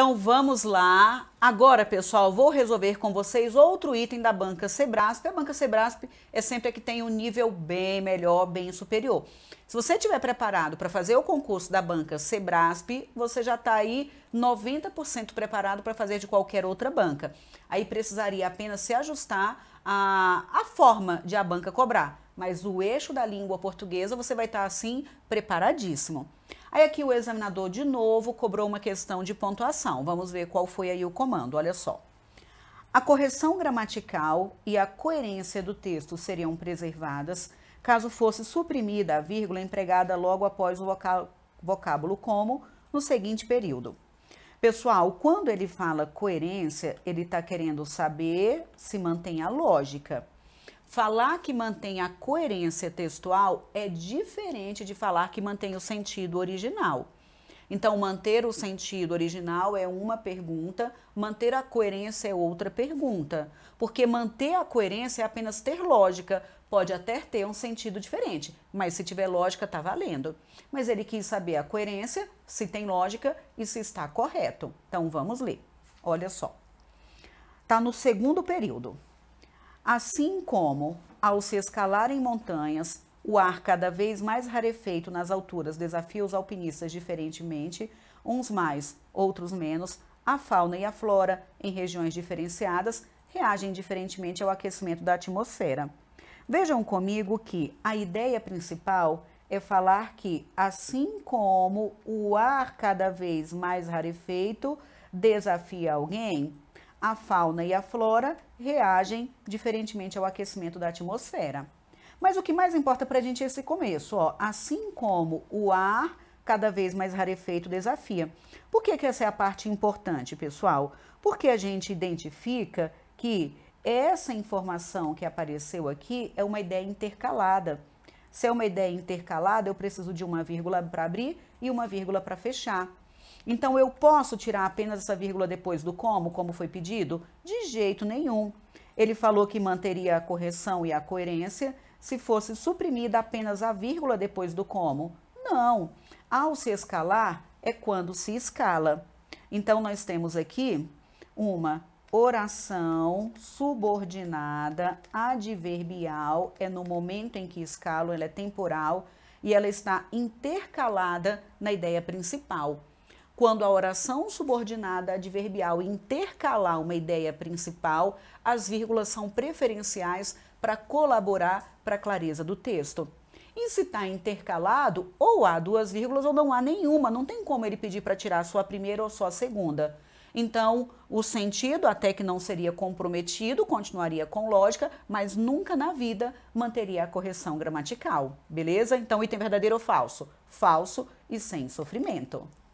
Então vamos lá. Agora, pessoal, vou resolver com vocês outro item da banca Sebrasp. A banca Sebrasp é sempre a que tem um nível bem melhor, bem superior. Se você estiver preparado para fazer o concurso da banca Sebrasp, você já está aí 90% preparado para fazer de qualquer outra banca. Aí precisaria apenas se ajustar à, à forma de a banca cobrar. Mas o eixo da língua portuguesa você vai estar tá, assim preparadíssimo. Aí aqui o examinador de novo cobrou uma questão de pontuação. Vamos ver qual foi aí o comando, olha só. A correção gramatical e a coerência do texto seriam preservadas caso fosse suprimida a vírgula empregada logo após o vocábulo como no seguinte período. Pessoal, quando ele fala coerência, ele está querendo saber se mantém a lógica. Falar que mantém a coerência textual é diferente de falar que mantém o sentido original. Então, manter o sentido original é uma pergunta, manter a coerência é outra pergunta. Porque manter a coerência é apenas ter lógica, pode até ter um sentido diferente, mas se tiver lógica, está valendo. Mas ele quis saber a coerência, se tem lógica e se está correto. Então, vamos ler. Olha só. Está no segundo período. Assim como, ao se escalar em montanhas, o ar cada vez mais rarefeito nas alturas desafia os alpinistas diferentemente, uns mais, outros menos, a fauna e a flora, em regiões diferenciadas, reagem diferentemente ao aquecimento da atmosfera. Vejam comigo que a ideia principal é falar que, assim como o ar cada vez mais rarefeito desafia alguém, a fauna e a flora reagem diferentemente ao aquecimento da atmosfera. Mas o que mais importa para a gente é esse começo, ó. Assim como o ar cada vez mais rarefeito desafia. Por que, que essa é a parte importante, pessoal? Porque a gente identifica que essa informação que apareceu aqui é uma ideia intercalada. Se é uma ideia intercalada, eu preciso de uma vírgula para abrir e uma vírgula para fechar. Então eu posso tirar apenas essa vírgula depois do como, como foi pedido? De jeito nenhum. Ele falou que manteria a correção e a coerência se fosse suprimida apenas a vírgula depois do como. Não. Ao se escalar é quando se escala. Então nós temos aqui uma oração subordinada adverbial é no momento em que escalo, ela é temporal e ela está intercalada na ideia principal quando a oração subordinada adverbial intercalar uma ideia principal, as vírgulas são preferenciais para colaborar para a clareza do texto. E se está intercalado, ou há duas vírgulas ou não há nenhuma, não tem como ele pedir para tirar só a primeira ou só a segunda. Então, o sentido até que não seria comprometido, continuaria com lógica, mas nunca na vida manteria a correção gramatical. Beleza? Então, item verdadeiro ou falso? Falso e sem sofrimento.